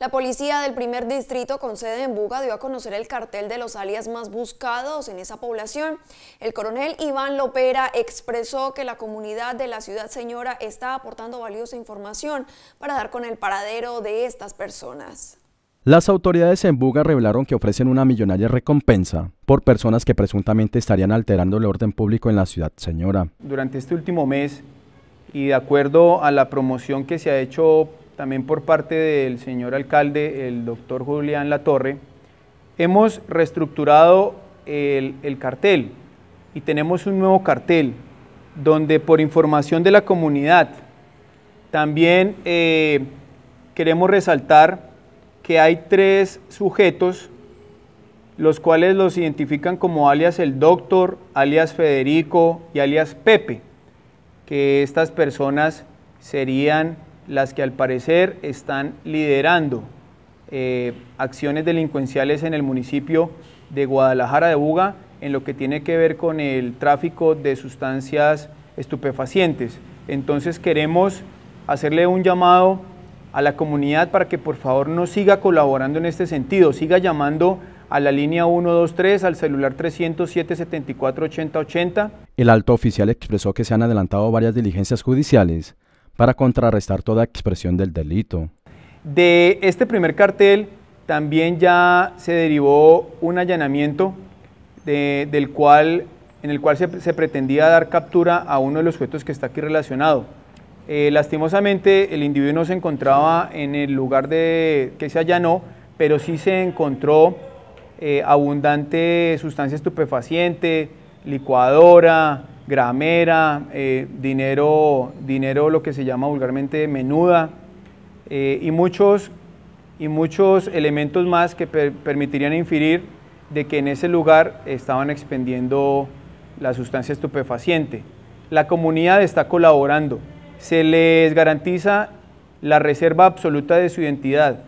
La policía del primer distrito con sede en Buga dio a conocer el cartel de los alias más buscados en esa población. El coronel Iván Lopera expresó que la comunidad de la ciudad señora está aportando valiosa información para dar con el paradero de estas personas. Las autoridades en Buga revelaron que ofrecen una millonaria recompensa por personas que presuntamente estarían alterando el orden público en la ciudad señora. Durante este último mes y de acuerdo a la promoción que se ha hecho también por parte del señor alcalde, el doctor Julián Latorre, hemos reestructurado el, cartel y tenemos un nuevo cartel donde por información de la comunidad también eh, queremos resaltar que hay tres sujetos los cuales los identifican como alias el doctor, alias Federico y alias Pepe, que estas personas serían las que al parecer están liderando eh, acciones delincuenciales en el municipio de Guadalajara de Buga en lo que tiene que ver con el tráfico de sustancias estupefacientes. Entonces queremos hacerle un llamado a la comunidad para que por favor no siga colaborando en este sentido, siga llamando a la línea 123, al celular 307 74 8080 El alto oficial expresó que se han adelantado varias diligencias judiciales para contrarrestar toda expresión del delito. De este primer cartel también ya se derivó un allanamiento del cual, en el cual se, pretendía dar captura a uno de los sujetos que está aquí relacionado. Eh, lastimosamente el individuo no se encontraba en el lugar de, que se allanó, pero sí se encontró eh, abundante sustancia estupefaciente, licuadora, gramera, eh, dinero, dinero lo que se llama vulgarmente menuda eh, y, muchos, y muchos elementos más que permitirían inferir de que en ese lugar estaban expendiendo la sustancia estupefaciente. La comunidad está colaborando, se les garantiza la reserva absoluta de su identidad,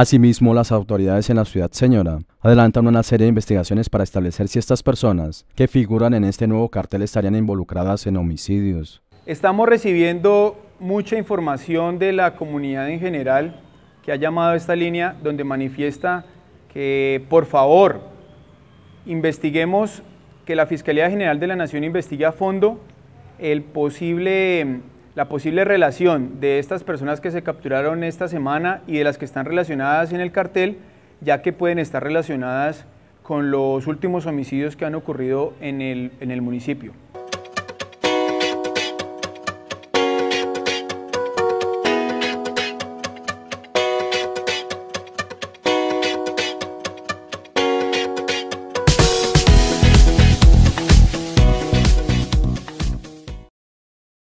Asimismo, las autoridades en la ciudad señora adelantan una serie de investigaciones para establecer si estas personas que figuran en este nuevo cartel estarían involucradas en homicidios. Estamos recibiendo mucha información de la comunidad en general que ha llamado a esta línea donde manifiesta que por favor investiguemos, que la Fiscalía General de la Nación investigue a fondo el posible la posible relación de estas personas que se capturaron esta semana y de las que están relacionadas en el cartel, ya que pueden estar relacionadas con los últimos homicidios que han ocurrido en el, en el municipio.